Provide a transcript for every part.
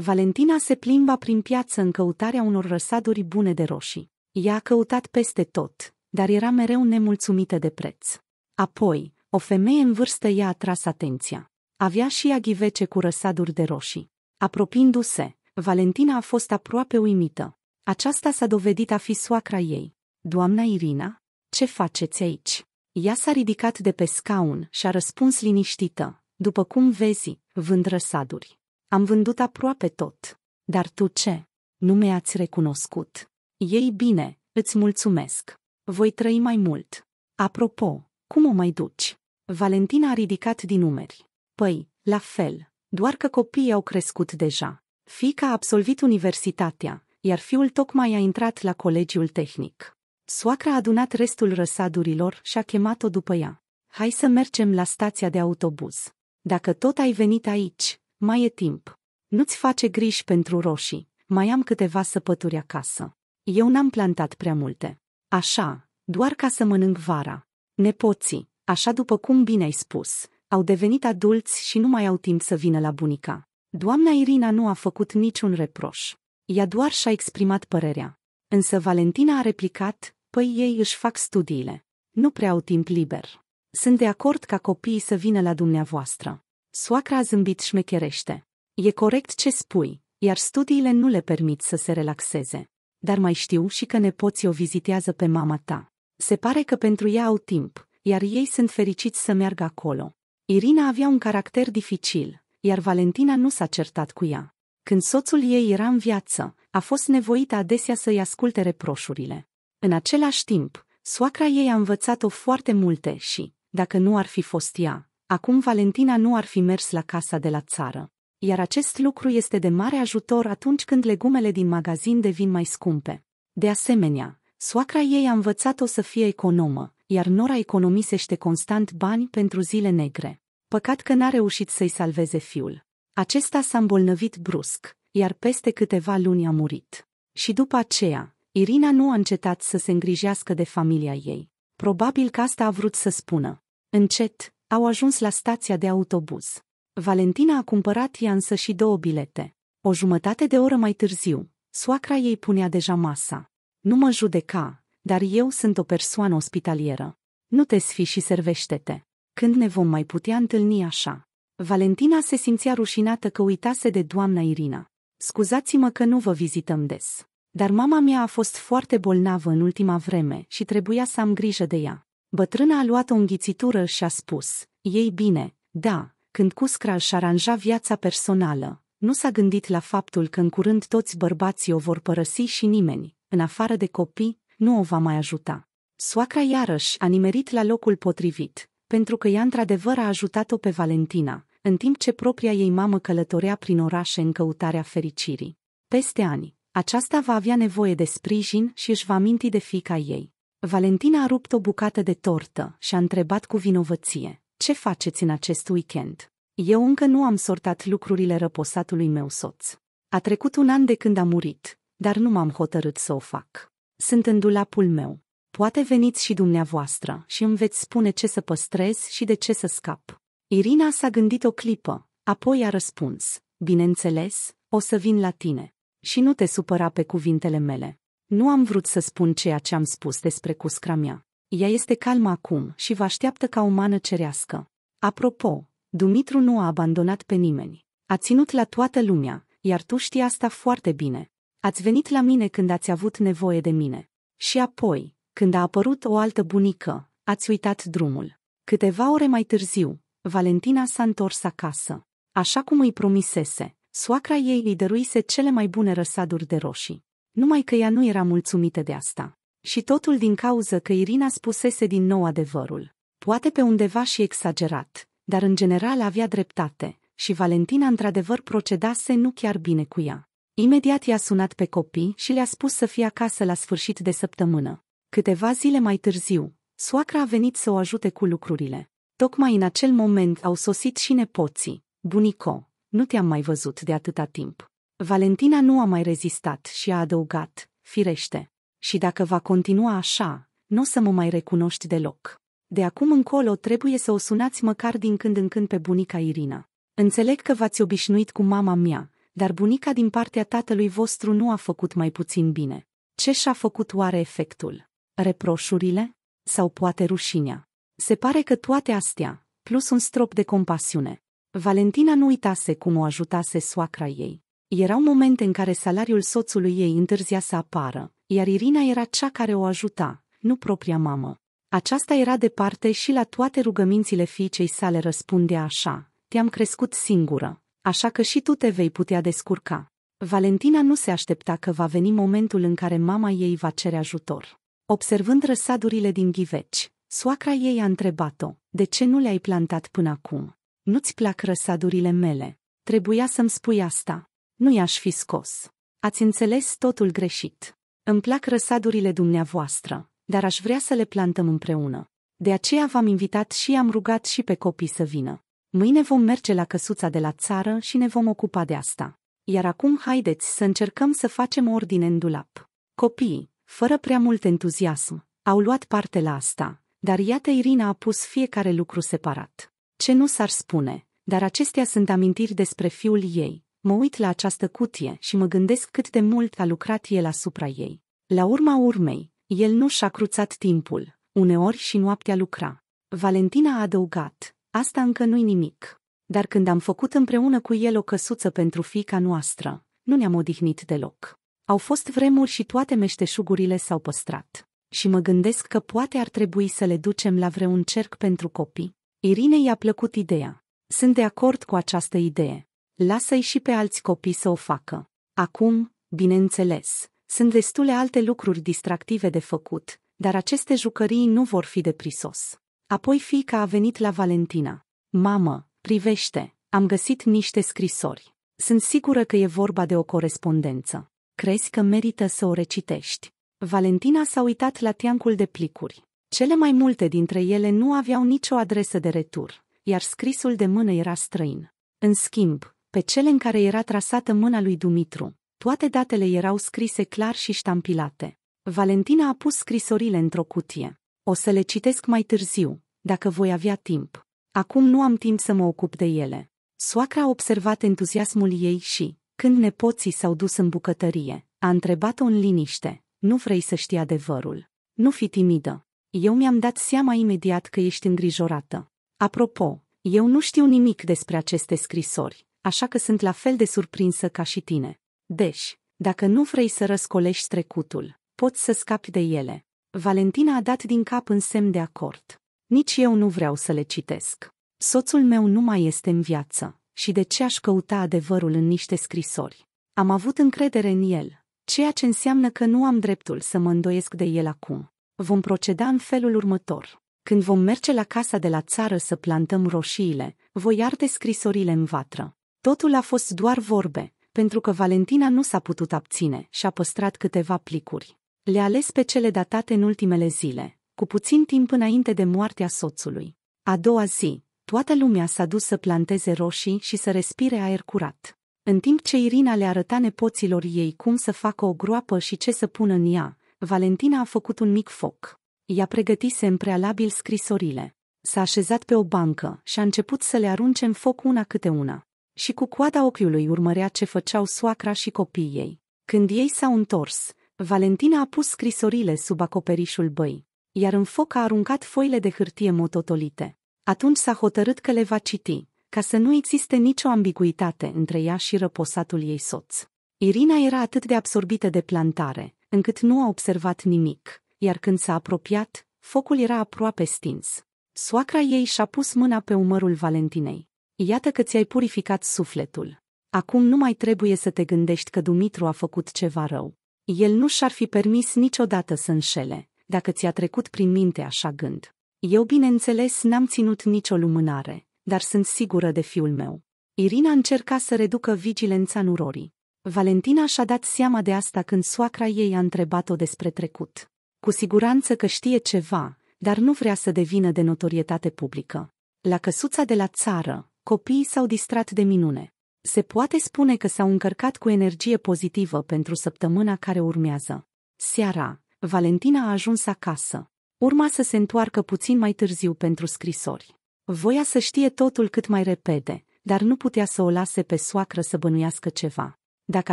Valentina se plimba prin piață în căutarea unor răsaduri bune de roșii. Ea a căutat peste tot, dar era mereu nemulțumită de preț. Apoi, o femeie în vârstă i-a atras atenția. Avea și ea ghivece cu răsaduri de roșii. Apropiindu-se, Valentina a fost aproape uimită. Aceasta s-a dovedit a fi soacra ei. Doamna Irina, ce faceți aici? Ea s-a ridicat de pe scaun și a răspuns liniștită. După cum vezi, vând răsaduri. Am vândut aproape tot. Dar tu ce? Nu mi-ați recunoscut. Ei bine, îți mulțumesc. Voi trăi mai mult. Apropo, cum o mai duci? Valentina a ridicat din numeri. Păi, la fel, doar că copiii au crescut deja. Fica a absolvit universitatea, iar fiul tocmai a intrat la colegiul tehnic. Soacra a adunat restul răsadurilor și a chemat-o după ea. Hai să mergem la stația de autobuz. Dacă tot ai venit aici, mai e timp. Nu-ți face griji pentru roșii, mai am câteva săpături acasă. Eu n-am plantat prea multe. Așa, doar ca să mănânc vara. Nepoții, așa după cum bine ai spus, au devenit adulți și nu mai au timp să vină la bunica. Doamna Irina nu a făcut niciun reproș. Ea doar și-a exprimat părerea. Însă Valentina a replicat, păi ei își fac studiile. Nu prea au timp liber. Sunt de acord ca copiii să vină la dumneavoastră. Soacra a zâmbit șmecherește. E corect ce spui, iar studiile nu le permit să se relaxeze. Dar mai știu și că nepoții o vizitează pe mama ta. Se pare că pentru ea au timp, iar ei sunt fericiți să meargă acolo. Irina avea un caracter dificil, iar Valentina nu s-a certat cu ea. Când soțul ei era în viață, a fost nevoită adesea să-i asculte reproșurile. În același timp, soacra ei a învățat-o foarte multe și, dacă nu ar fi fost ea, Acum Valentina nu ar fi mers la casa de la țară. Iar acest lucru este de mare ajutor atunci când legumele din magazin devin mai scumpe. De asemenea, soacra ei a învățat-o să fie economă, iar Nora economisește constant bani pentru zile negre. Păcat că n-a reușit să-i salveze fiul. Acesta s-a îmbolnăvit brusc, iar peste câteva luni a murit. Și după aceea, Irina nu a încetat să se îngrijească de familia ei. Probabil că asta a vrut să spună. Încet, au ajuns la stația de autobuz. Valentina a cumpărat ea însă și două bilete. O jumătate de oră mai târziu, soacra ei punea deja masa. Nu mă judeca, dar eu sunt o persoană ospitalieră. Nu te sfi și servește-te. Când ne vom mai putea întâlni așa? Valentina se simțea rușinată că uitase de doamna Irina. Scuzați-mă că nu vă vizităm des. Dar mama mea a fost foarte bolnavă în ultima vreme și trebuia să am grijă de ea. Bătrâna a luat o înghițitură și a spus, ei bine, da, când Cuscra își aranja viața personală, nu s-a gândit la faptul că în curând toți bărbații o vor părăsi și nimeni, în afară de copii, nu o va mai ajuta. Soacra iarăși a nimerit la locul potrivit, pentru că ea într-adevăr a ajutat-o pe Valentina, în timp ce propria ei mamă călătorea prin orașe în căutarea fericirii. Peste ani, aceasta va avea nevoie de sprijin și își va minti de fica ei. Valentina a rupt o bucată de tortă și a întrebat cu vinovăție, ce faceți în acest weekend? Eu încă nu am sortat lucrurile răposatului meu soț. A trecut un an de când a murit, dar nu m-am hotărât să o fac. Sunt în dulapul meu. Poate veniți și dumneavoastră și îmi veți spune ce să păstrez și de ce să scap. Irina s-a gândit o clipă, apoi a răspuns, bineînțeles, o să vin la tine. Și nu te supăra pe cuvintele mele. Nu am vrut să spun ceea ce am spus despre cuscra mea. Ea este calmă acum și vă așteaptă ca o mană cerească. Apropo, Dumitru nu a abandonat pe nimeni. A ținut la toată lumea, iar tu știi asta foarte bine. Ați venit la mine când ați avut nevoie de mine. Și apoi, când a apărut o altă bunică, ați uitat drumul. Câteva ore mai târziu, Valentina s-a întors acasă. Așa cum îi promisese, soacra ei îi dăruise cele mai bune răsaduri de roșii. Numai că ea nu era mulțumită de asta. Și totul din cauză că Irina spusese din nou adevărul. Poate pe undeva și exagerat, dar în general avea dreptate și Valentina într-adevăr procedase nu chiar bine cu ea. Imediat i-a sunat pe copii și le-a spus să fie acasă la sfârșit de săptămână. Câteva zile mai târziu, soacra a venit să o ajute cu lucrurile. Tocmai în acel moment au sosit și nepoții. Bunico, nu te-am mai văzut de atâta timp. Valentina nu a mai rezistat și a adăugat, firește. Și dacă va continua așa, nu o să mă mai recunoști deloc. De acum încolo trebuie să o sunați măcar din când în când pe bunica Irina. Înțeleg că v-ați obișnuit cu mama mea, dar bunica din partea tatălui vostru nu a făcut mai puțin bine. Ce și-a făcut oare efectul? Reproșurile? Sau poate rușinea? Se pare că toate astea, plus un strop de compasiune. Valentina nu uitase cum o ajutase soacra ei. Erau momente în care salariul soțului ei întârzia să apară, iar Irina era cea care o ajuta, nu propria mamă. Aceasta era departe și la toate rugămințile fiicei sale răspundea așa, te-am crescut singură, așa că și tu te vei putea descurca. Valentina nu se aștepta că va veni momentul în care mama ei va cere ajutor. Observând răsadurile din ghiveci, soacra ei a întrebat-o, de ce nu le-ai plantat până acum? Nu-ți plac răsadurile mele? Trebuia să-mi spui asta. Nu i-aș fi scos. Ați înțeles totul greșit. Îmi plac răsadurile dumneavoastră, dar aș vrea să le plantăm împreună. De aceea v-am invitat și am rugat și pe copii să vină. Mâine vom merge la căsuța de la țară și ne vom ocupa de asta. Iar acum haideți să încercăm să facem ordine în dulap. Copiii, fără prea mult entuziasm, au luat parte la asta, dar iată Irina a pus fiecare lucru separat. Ce nu s-ar spune, dar acestea sunt amintiri despre fiul ei, Mă uit la această cutie și mă gândesc cât de mult a lucrat el asupra ei. La urma urmei, el nu și-a cruțat timpul, uneori și noaptea lucra. Valentina a adăugat, asta încă nu-i nimic. Dar când am făcut împreună cu el o căsuță pentru fica noastră, nu ne-am odihnit deloc. Au fost vremuri și toate meșteșugurile s-au păstrat. Și mă gândesc că poate ar trebui să le ducem la vreun cerc pentru copii. Irine i-a plăcut ideea. Sunt de acord cu această idee. Lasă-i și pe alți copii să o facă. Acum, bineînțeles, sunt destule alte lucruri distractive de făcut, dar aceste jucării nu vor fi de prisos. Apoi fiica a venit la Valentina. Mamă, privește, am găsit niște scrisori. Sunt sigură că e vorba de o corespondență. Crezi că merită să o recitești? Valentina s-a uitat la tiancul de plicuri. Cele mai multe dintre ele nu aveau nicio adresă de retur, iar scrisul de mână era străin. În schimb, pe cele în care era trasată mâna lui Dumitru, toate datele erau scrise clar și ștampilate. Valentina a pus scrisorile într-o cutie. O să le citesc mai târziu, dacă voi avea timp. Acum nu am timp să mă ocup de ele. Soacra a observat entuziasmul ei și, când nepoții s-au dus în bucătărie, a întrebat-o în liniște, nu vrei să știi adevărul. Nu fi timidă. Eu mi-am dat seama imediat că ești îngrijorată. Apropo, eu nu știu nimic despre aceste scrisori așa că sunt la fel de surprinsă ca și tine. Deci, dacă nu vrei să răscolești trecutul, poți să scapi de ele. Valentina a dat din cap în semn de acord. Nici eu nu vreau să le citesc. Soțul meu nu mai este în viață și de ce aș căuta adevărul în niște scrisori? Am avut încredere în el, ceea ce înseamnă că nu am dreptul să mă îndoiesc de el acum. Vom proceda în felul următor. Când vom merge la casa de la țară să plantăm roșiile, voi arde scrisorile în vatră. Totul a fost doar vorbe, pentru că Valentina nu s-a putut abține și a păstrat câteva plicuri. Le-a ales pe cele datate în ultimele zile, cu puțin timp înainte de moartea soțului. A doua zi, toată lumea s-a dus să planteze roșii și să respire aer curat. În timp ce Irina le arăta nepoților ei cum să facă o groapă și ce să pună în ea, Valentina a făcut un mic foc. Ea pregătise în prealabil scrisorile. S-a așezat pe o bancă și a început să le arunce în foc una câte una și cu coada ochiului urmărea ce făceau soacra și copiii ei. Când ei s-au întors, Valentina a pus scrisorile sub acoperișul băi, iar în foc a aruncat foile de hârtie mototolite. Atunci s-a hotărât că le va citi, ca să nu existe nicio ambiguitate între ea și răposatul ei soț. Irina era atât de absorbită de plantare, încât nu a observat nimic, iar când s-a apropiat, focul era aproape stins. Soacra ei și-a pus mâna pe umărul Valentinei. Iată că ți-ai purificat sufletul. Acum nu mai trebuie să te gândești că Dumitru a făcut ceva rău. El nu și-ar fi permis niciodată să înșele, dacă ți-a trecut prin minte așa gând. Eu, bineînțeles, n-am ținut nicio lumânare, dar sunt sigură de fiul meu. Irina încerca să reducă vigilența nurorii. Valentina și-a dat seama de asta când soacra ei a întrebat-o despre trecut. Cu siguranță că știe ceva, dar nu vrea să devină de notorietate publică. La căsuța de la țară, Copiii s-au distrat de minune. Se poate spune că s-au încărcat cu energie pozitivă pentru săptămâna care urmează. Seara, Valentina a ajuns acasă. Urma să se întoarcă puțin mai târziu pentru scrisori. Voia să știe totul cât mai repede, dar nu putea să o lase pe soacră să bănuiască ceva. Dacă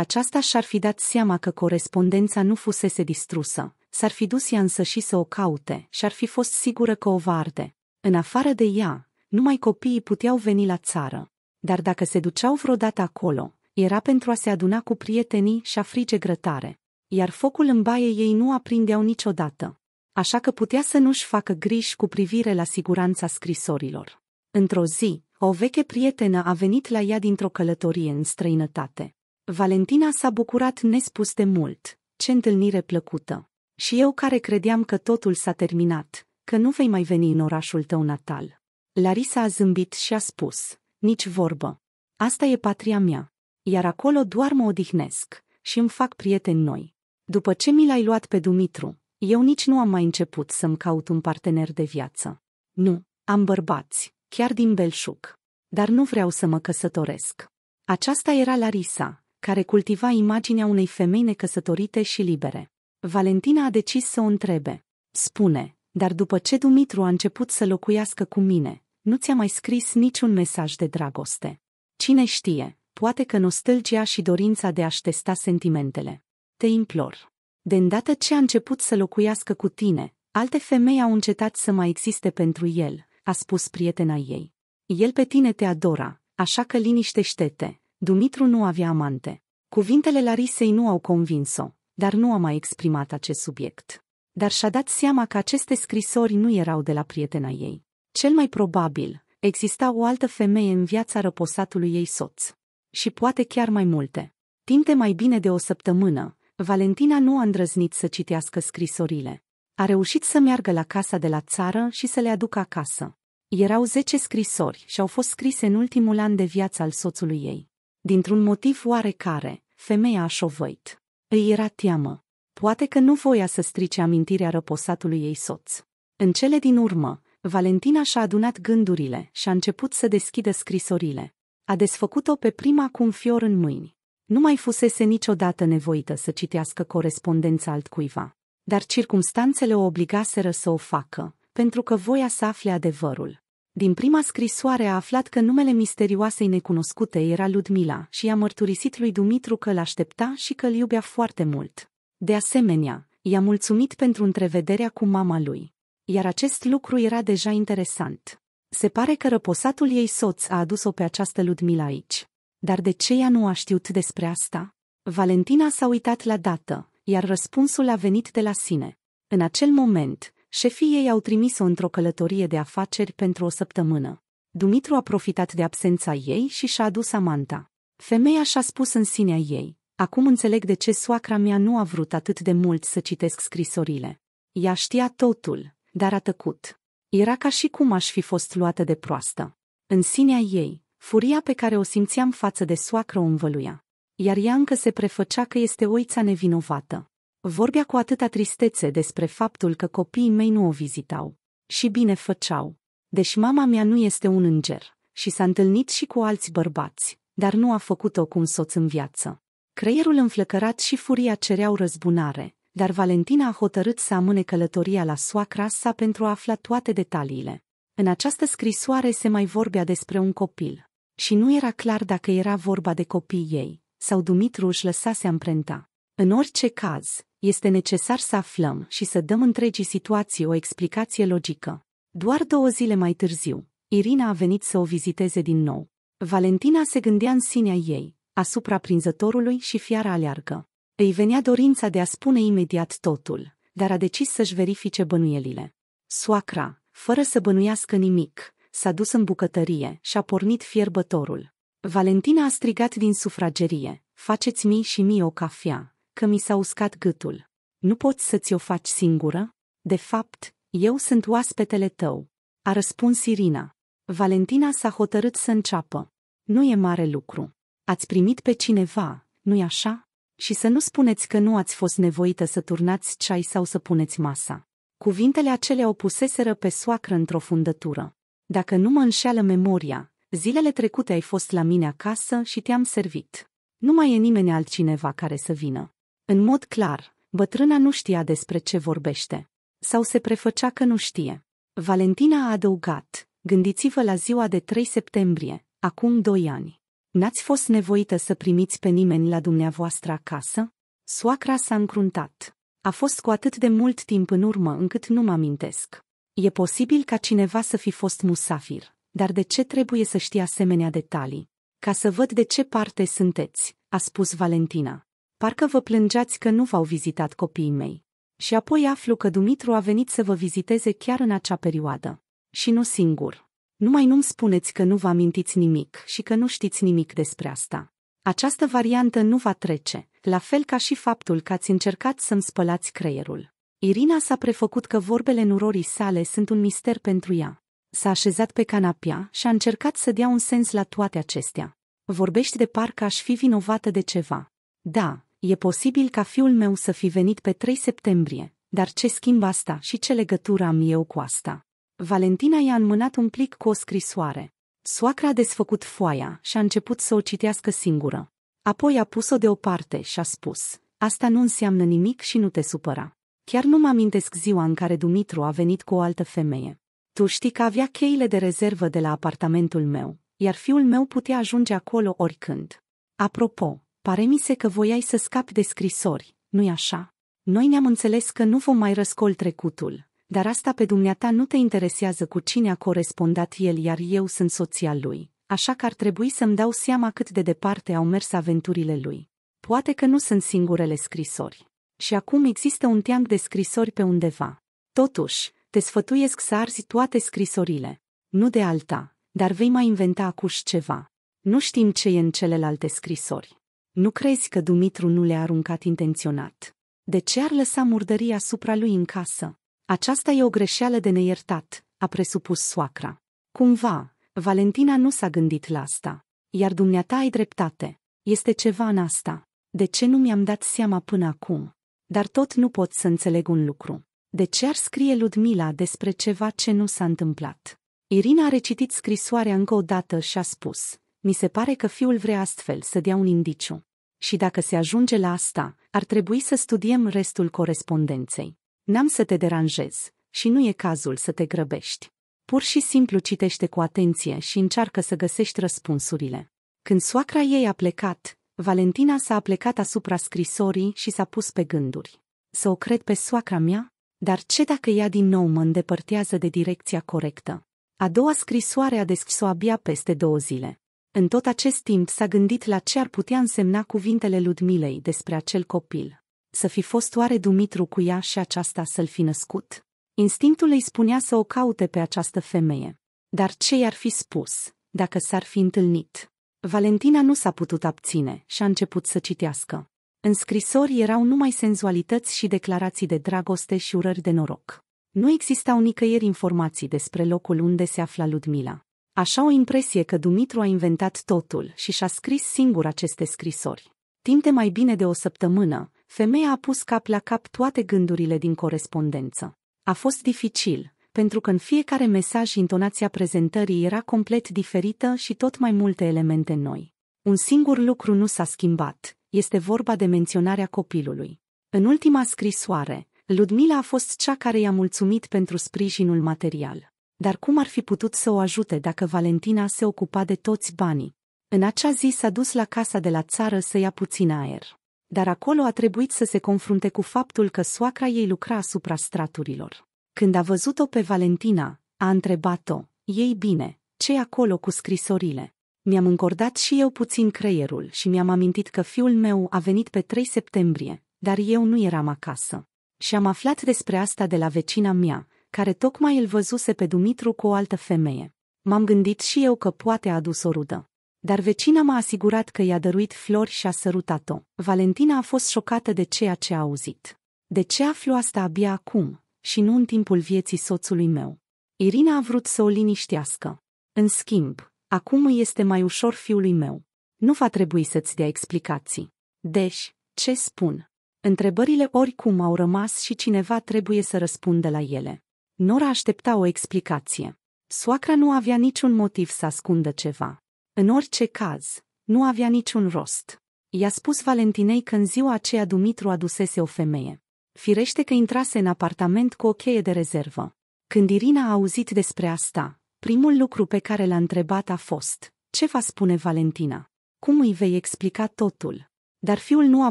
aceasta și-ar fi dat seama că corespondența nu fusese distrusă, s-ar fi dus ea însă și să o caute și ar fi fost sigură că o va arde. În afară de ea, numai copiii puteau veni la țară. Dar dacă se duceau vreodată acolo, era pentru a se aduna cu prietenii și a frige grătare. Iar focul în baie ei nu aprindeau niciodată. Așa că putea să nu-și facă griji cu privire la siguranța scrisorilor. Într-o zi, o veche prietenă a venit la ea dintr-o călătorie în străinătate. Valentina s-a bucurat nespus de mult. Ce întâlnire plăcută! Și eu care credeam că totul s-a terminat, că nu vei mai veni în orașul tău natal. Larisa a zâmbit și a spus, nici vorbă. Asta e patria mea. Iar acolo doar mă odihnesc și îmi fac prieteni noi. După ce mi l-ai luat pe Dumitru, eu nici nu am mai început să-mi caut un partener de viață. Nu, am bărbați, chiar din belșug. Dar nu vreau să mă căsătoresc. Aceasta era Larisa, care cultiva imaginea unei femei necăsătorite și libere. Valentina a decis să o întrebe. Spune, dar după ce Dumitru a început să locuiască cu mine, nu ți-a mai scris niciun mesaj de dragoste. Cine știe, poate că nostalgia și dorința de a-și testa sentimentele. Te implor. De îndată ce a început să locuiască cu tine, alte femei au încetat să mai existe pentru el, a spus prietena ei. El pe tine te adora, așa că liniștește-te. Dumitru nu avea amante. Cuvintele Larisei nu au convins-o, dar nu a mai exprimat acest subiect. Dar și-a dat seama că aceste scrisori nu erau de la prietena ei. Cel mai probabil, exista o altă femeie în viața răposatului ei soț. Și poate chiar mai multe. Timp de mai bine de o săptămână, Valentina nu a îndrăznit să citească scrisorile. A reușit să meargă la casa de la țară și să le aducă acasă. Erau zece scrisori și au fost scrise în ultimul an de viață al soțului ei. Dintr-un motiv oarecare, femeia a șovăit. Îi era teamă. Poate că nu voia să strice amintirea răposatului ei soț. În cele din urmă, Valentina și-a adunat gândurile și a început să deschidă scrisorile. A desfăcut-o pe prima cu un fior în mâini. Nu mai fusese niciodată nevoită să citească corespondența altcuiva. Dar circumstanțele o obligaseră să o facă, pentru că voia să afle adevărul. Din prima scrisoare a aflat că numele misterioasei necunoscute era Ludmila și i-a mărturisit lui Dumitru că l-aștepta și că îl iubea foarte mult. De asemenea, i-a mulțumit pentru întrevederea cu mama lui iar acest lucru era deja interesant. Se pare că răposatul ei soț a adus-o pe această Ludmila aici. Dar de ce ea nu a știut despre asta? Valentina s-a uitat la dată, iar răspunsul a venit de la sine. În acel moment, șefii ei au trimis-o într-o călătorie de afaceri pentru o săptămână. Dumitru a profitat de absența ei și și-a adus amanta. Femeia și-a spus în sinea ei, acum înțeleg de ce soacra mea nu a vrut atât de mult să citesc scrisorile. Ea știa totul, dar a tăcut. Era ca și cum aș fi fost luată de proastă. În sinea ei, furia pe care o simțeam față de soacră o învăluia. Iar ea încă se prefăcea că este oița nevinovată. Vorbea cu atâta tristețe despre faptul că copiii mei nu o vizitau. Și bine făceau. Deși mama mea nu este un înger și s-a întâlnit și cu alți bărbați, dar nu a făcut-o cu un soț în viață. Creierul înflăcărat și furia cereau răzbunare, dar Valentina a hotărât să amâne călătoria la soacra sa pentru a afla toate detaliile. În această scrisoare se mai vorbea despre un copil și nu era clar dacă era vorba de copiii ei sau Dumitru își lăsase amprenta. În orice caz, este necesar să aflăm și să dăm întregii situații o explicație logică. Doar două zile mai târziu, Irina a venit să o viziteze din nou. Valentina se gândea în sinea ei, asupra prinzătorului și fiara aleargă. Îi venea dorința de a spune imediat totul, dar a decis să-și verifice bănuielile. Soacra, fără să bănuiască nimic, s-a dus în bucătărie și a pornit fierbătorul. Valentina a strigat din sufragerie, faceți mi și mie o cafea, că mi s-a uscat gâtul. Nu poți să ți-o faci singură? De fapt, eu sunt oaspetele tău. A răspuns Irina. Valentina s-a hotărât să înceapă. Nu e mare lucru. Ați primit pe cineva, nu-i așa? Și să nu spuneți că nu ați fost nevoită să turnați ceai sau să puneți masa. Cuvintele acelea o puseseră pe soacră într-o fundătură. Dacă nu mă înșeală memoria, zilele trecute ai fost la mine acasă și te-am servit. Nu mai e nimeni altcineva care să vină. În mod clar, bătrâna nu știa despre ce vorbește. Sau se prefăcea că nu știe. Valentina a adăugat, gândiți-vă la ziua de 3 septembrie, acum doi ani. N-ați fost nevoită să primiți pe nimeni la dumneavoastră acasă? Soacra s-a încruntat. A fost cu atât de mult timp în urmă încât nu mă amintesc. E posibil ca cineva să fi fost musafir, dar de ce trebuie să știi asemenea detalii? Ca să văd de ce parte sunteți, a spus Valentina. Parcă vă plângeați că nu v-au vizitat copiii mei. Și apoi aflu că Dumitru a venit să vă viziteze chiar în acea perioadă. Și nu singur. Numai nu-mi spuneți că nu vă amintiți nimic și că nu știți nimic despre asta. Această variantă nu va trece, la fel ca și faptul că ați încercat să-mi spălați creierul. Irina s-a prefăcut că vorbele nurorii sale sunt un mister pentru ea. S-a așezat pe canapea și a încercat să dea un sens la toate acestea. Vorbești de parcă aș fi vinovată de ceva. Da, e posibil ca fiul meu să fi venit pe 3 septembrie, dar ce schimbă asta și ce legătură am eu cu asta? Valentina i-a înmânat un plic cu o scrisoare. Soacra a desfăcut foaia și a început să o citească singură. Apoi a pus-o deoparte și a spus, asta nu înseamnă nimic și nu te supăra. Chiar nu mă amintesc ziua în care Dumitru a venit cu o altă femeie. Tu știi că avea cheile de rezervă de la apartamentul meu, iar fiul meu putea ajunge acolo oricând. Apropo, pare mi se că voiai să scapi de scrisori, nu-i așa? Noi ne-am înțeles că nu vom mai răscol trecutul, dar asta pe dumneata nu te interesează cu cine a corespondat el, iar eu sunt soția lui, așa că ar trebui să-mi dau seama cât de departe au mers aventurile lui. Poate că nu sunt singurele scrisori. Și acum există un teanc de scrisori pe undeva. Totuși, te sfătuiesc să arzi toate scrisorile. Nu de alta, dar vei mai inventa acuși ceva. Nu știm ce e în celelalte scrisori. Nu crezi că Dumitru nu le-a aruncat intenționat? De ce ar lăsa murdăria asupra lui în casă? Aceasta e o greșeală de neiertat, a presupus soacra. Cumva, Valentina nu s-a gândit la asta. Iar dumneata ai dreptate. Este ceva în asta. De ce nu mi-am dat seama până acum? Dar tot nu pot să înțeleg un lucru. De ce ar scrie Ludmila despre ceva ce nu s-a întâmplat? Irina a recitit scrisoarea încă o dată și a spus, mi se pare că fiul vrea astfel să dea un indiciu. Și dacă se ajunge la asta, ar trebui să studiem restul corespondenței. N-am să te deranjez și nu e cazul să te grăbești. Pur și simplu citește cu atenție și încearcă să găsești răspunsurile. Când soacra ei a plecat, Valentina s-a plecat asupra scrisorii și s-a pus pe gânduri. Să o cred pe soacra mea? Dar ce dacă ea din nou mă îndepărtează de direcția corectă? A doua scrisoare a deschis-o abia peste două zile. În tot acest timp s-a gândit la ce ar putea însemna cuvintele Ludmilei despre acel copil. Să fi fost oare Dumitru cu ea și aceasta să-l fi născut? Instinctul îi spunea să o caute pe această femeie. Dar ce i-ar fi spus, dacă s-ar fi întâlnit? Valentina nu s-a putut abține și a început să citească. În scrisori erau numai senzualități și declarații de dragoste și urări de noroc. Nu existau nicăieri informații despre locul unde se afla Ludmila. Așa o impresie că Dumitru a inventat totul și și-a scris singur aceste scrisori. Timp de mai bine de o săptămână, femeia a pus cap la cap toate gândurile din corespondență. A fost dificil, pentru că în fiecare mesaj intonația prezentării era complet diferită și tot mai multe elemente noi. Un singur lucru nu s-a schimbat, este vorba de menționarea copilului. În ultima scrisoare, Ludmila a fost cea care i-a mulțumit pentru sprijinul material. Dar cum ar fi putut să o ajute dacă Valentina se ocupa de toți banii? În acea zi s-a dus la casa de la țară să ia puțin aer. Dar acolo a trebuit să se confrunte cu faptul că soacra ei lucra asupra straturilor. Când a văzut-o pe Valentina, a întrebat-o, ei bine, ce acolo cu scrisorile? Mi-am încordat și eu puțin creierul și mi-am amintit că fiul meu a venit pe 3 septembrie, dar eu nu eram acasă. Și am aflat despre asta de la vecina mea, care tocmai îl văzuse pe Dumitru cu o altă femeie. M-am gândit și eu că poate a adus o rudă. Dar vecina m-a asigurat că i-a dăruit flori și a sărutat-o. Valentina a fost șocată de ceea ce a auzit. De ce aflu asta abia acum și nu în timpul vieții soțului meu? Irina a vrut să o liniștească. În schimb, acum îi este mai ușor fiului meu. Nu va trebui să-ți dea explicații. Deci, ce spun? Întrebările oricum au rămas și cineva trebuie să răspundă la ele. Nora aștepta o explicație. Soacra nu avea niciun motiv să ascundă ceva. În orice caz, nu avea niciun rost. I-a spus Valentinei că în ziua aceea Dumitru adusese o femeie. Firește că intrase în apartament cu o cheie de rezervă. Când Irina a auzit despre asta, primul lucru pe care l-a întrebat a fost, ce va spune Valentina? Cum îi vei explica totul? Dar fiul nu a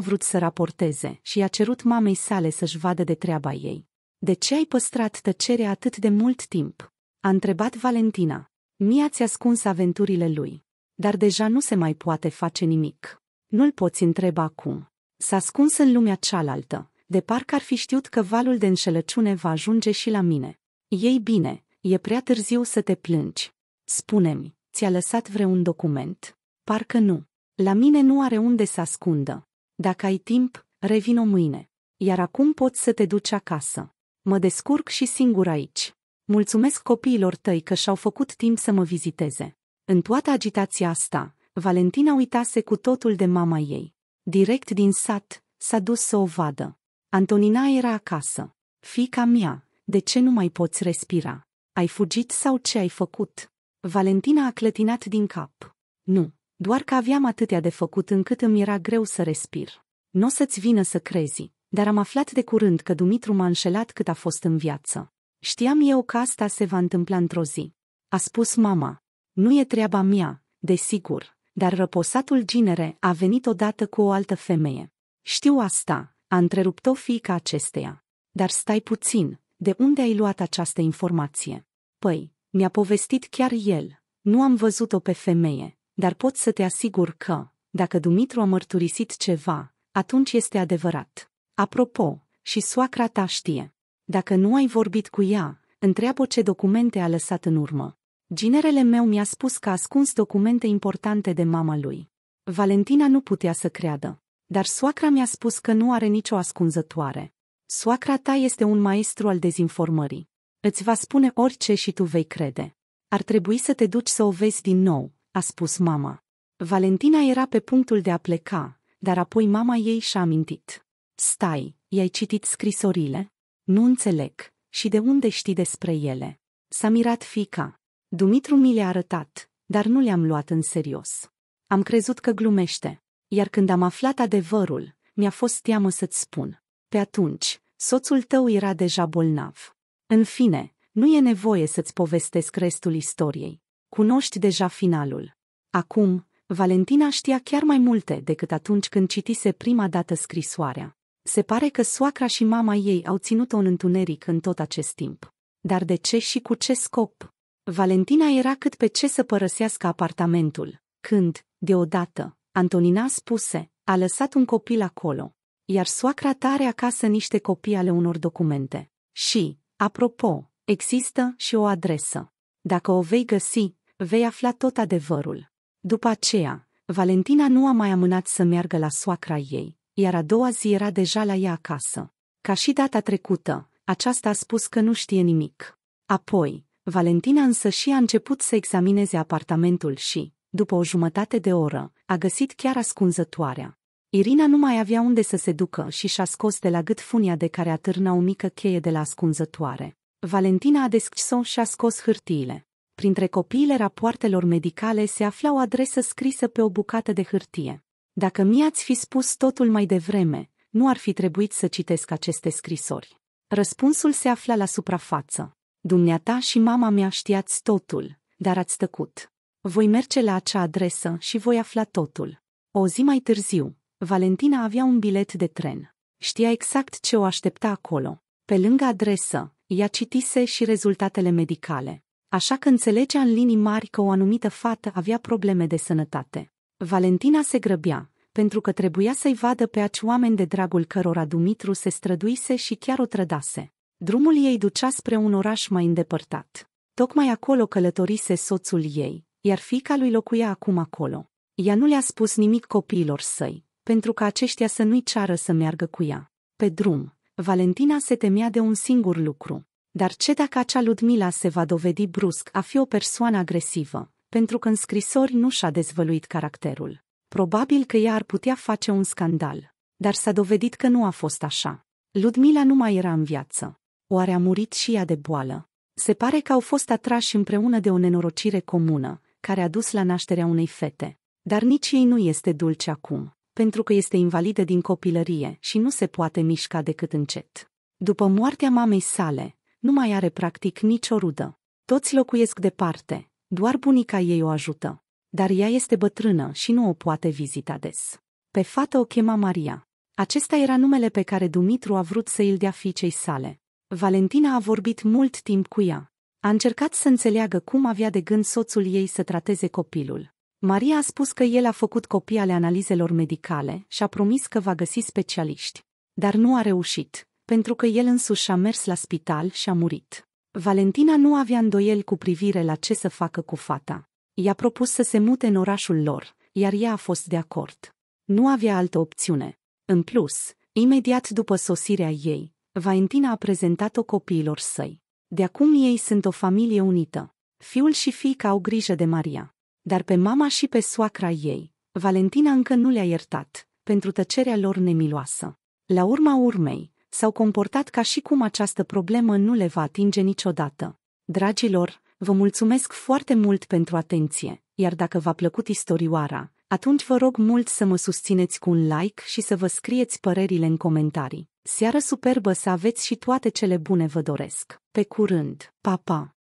vrut să raporteze și i-a cerut mamei sale să-și vadă de treaba ei. De ce ai păstrat tăcerea atât de mult timp? A întrebat Valentina. Mi-ați ascuns aventurile lui dar deja nu se mai poate face nimic. Nu-l poți întreba acum. S-a ascuns în lumea cealaltă, de parcă ar fi știut că valul de înșelăciune va ajunge și la mine. Ei bine, e prea târziu să te plângi. Spune-mi, ți-a lăsat vreun document? Parcă nu. La mine nu are unde să ascundă. Dacă ai timp, revin-o mâine. Iar acum poți să te duci acasă. Mă descurc și singur aici. Mulțumesc copiilor tăi că și-au făcut timp să mă viziteze. În toată agitația asta, Valentina uitase cu totul de mama ei. Direct din sat, s-a dus să o vadă. Antonina era acasă. Fica mea, de ce nu mai poți respira? Ai fugit sau ce ai făcut? Valentina a clătinat din cap. Nu, doar că aveam atâtea de făcut încât îmi era greu să respir. Nu o să-ți vină să crezi, dar am aflat de curând că Dumitru m-a înșelat cât a fost în viață. Știam eu că asta se va întâmpla într-o zi. A spus mama. Nu e treaba mea, desigur, dar răposatul ginere a venit odată cu o altă femeie. Știu asta, a întrerupt-o fiica acesteia. Dar stai puțin, de unde ai luat această informație? Păi, mi-a povestit chiar el. Nu am văzut-o pe femeie, dar pot să te asigur că, dacă Dumitru a mărturisit ceva, atunci este adevărat. Apropo, și soacra ta știe. Dacă nu ai vorbit cu ea, întreabă ce documente a lăsat în urmă. Ginerele meu mi-a spus că a ascuns documente importante de mama lui. Valentina nu putea să creadă. Dar soacra mi-a spus că nu are nicio ascunzătoare. Soacra ta este un maestru al dezinformării. Îți va spune orice și tu vei crede. Ar trebui să te duci să o vezi din nou, a spus mama. Valentina era pe punctul de a pleca, dar apoi mama ei și-a amintit. Stai, i-ai citit scrisorile? Nu înțeleg. Și de unde știi despre ele? S-a mirat fica. Dumitru mi le-a arătat, dar nu le-am luat în serios. Am crezut că glumește, iar când am aflat adevărul, mi-a fost teamă să-ți spun. Pe atunci, soțul tău era deja bolnav. În fine, nu e nevoie să-ți povestesc restul istoriei. Cunoști deja finalul. Acum, Valentina știa chiar mai multe decât atunci când citise prima dată scrisoarea. Se pare că soacra și mama ei au ținut-o în întuneric în tot acest timp. Dar de ce și cu ce scop? Valentina era cât pe ce să părăsească apartamentul, când, deodată, Antonina spuse, a lăsat un copil acolo, iar soacra ta are acasă niște copii ale unor documente. Și, apropo, există și o adresă. Dacă o vei găsi, vei afla tot adevărul. După aceea, Valentina nu a mai amânat să meargă la soacra ei, iar a doua zi era deja la ea acasă. Ca și data trecută, aceasta a spus că nu știe nimic. Apoi, Valentina însă și a început să examineze apartamentul și, după o jumătate de oră, a găsit chiar ascunzătoarea. Irina nu mai avea unde să se ducă și și-a scos de la gât funia de care atârna o mică cheie de la ascunzătoare. Valentina a deschis-o și a scos hârtiile. Printre copiile rapoartelor medicale se afla o adresă scrisă pe o bucată de hârtie. Dacă mi-ați fi spus totul mai devreme, nu ar fi trebuit să citesc aceste scrisori. Răspunsul se afla la suprafață. Dumneata și mama mea știați totul, dar ați tăcut. Voi merge la acea adresă și voi afla totul. O zi mai târziu, Valentina avea un bilet de tren. Știa exact ce o aștepta acolo. Pe lângă adresă, ea citise și rezultatele medicale. Așa că înțelegea în linii mari că o anumită fată avea probleme de sănătate. Valentina se grăbea, pentru că trebuia să-i vadă pe aci oameni de dragul cărora Dumitru se străduise și chiar o trădase. Drumul ei ducea spre un oraș mai îndepărtat. Tocmai acolo călătorise soțul ei, iar fica lui locuia acum acolo. Ea nu le-a spus nimic copiilor săi, pentru ca aceștia să nu-i ceară să meargă cu ea. Pe drum, Valentina se temea de un singur lucru. Dar ce dacă acea Ludmila se va dovedi brusc a fi o persoană agresivă, pentru că în scrisori nu și-a dezvăluit caracterul? Probabil că ea ar putea face un scandal, dar s-a dovedit că nu a fost așa. Ludmila nu mai era în viață. Oare a murit și ea de boală? Se pare că au fost atrași împreună de o nenorocire comună, care a dus la nașterea unei fete. Dar nici ei nu este dulce acum, pentru că este invalidă din copilărie și nu se poate mișca decât încet. După moartea mamei sale, nu mai are practic nicio rudă. Toți locuiesc departe, doar bunica ei o ajută. Dar ea este bătrână și nu o poate vizita des. Pe fată o chema Maria. Acesta era numele pe care Dumitru a vrut să îl dea fiicei sale. Valentina a vorbit mult timp cu ea. A încercat să înțeleagă cum avea de gând soțul ei să trateze copilul. Maria a spus că el a făcut copii ale analizelor medicale și a promis că va găsi specialiști. Dar nu a reușit, pentru că el însuși a mers la spital și a murit. Valentina nu avea îndoieli cu privire la ce să facă cu fata. I-a propus să se mute în orașul lor, iar ea a fost de acord. Nu avea altă opțiune. În plus, imediat după sosirea ei, Valentina a prezentat-o copiilor săi. De acum ei sunt o familie unită. Fiul și fiica au grijă de Maria. Dar pe mama și pe soacra ei, Valentina încă nu le-a iertat, pentru tăcerea lor nemiloasă. La urma urmei, s-au comportat ca și cum această problemă nu le va atinge niciodată. Dragilor, vă mulțumesc foarte mult pentru atenție, iar dacă v-a plăcut istorioara, atunci vă rog mult să mă susțineți cu un like și să vă scrieți părerile în comentarii. Seară superbă să aveți și toate cele bune vă doresc. Pe curând, papa! Pa.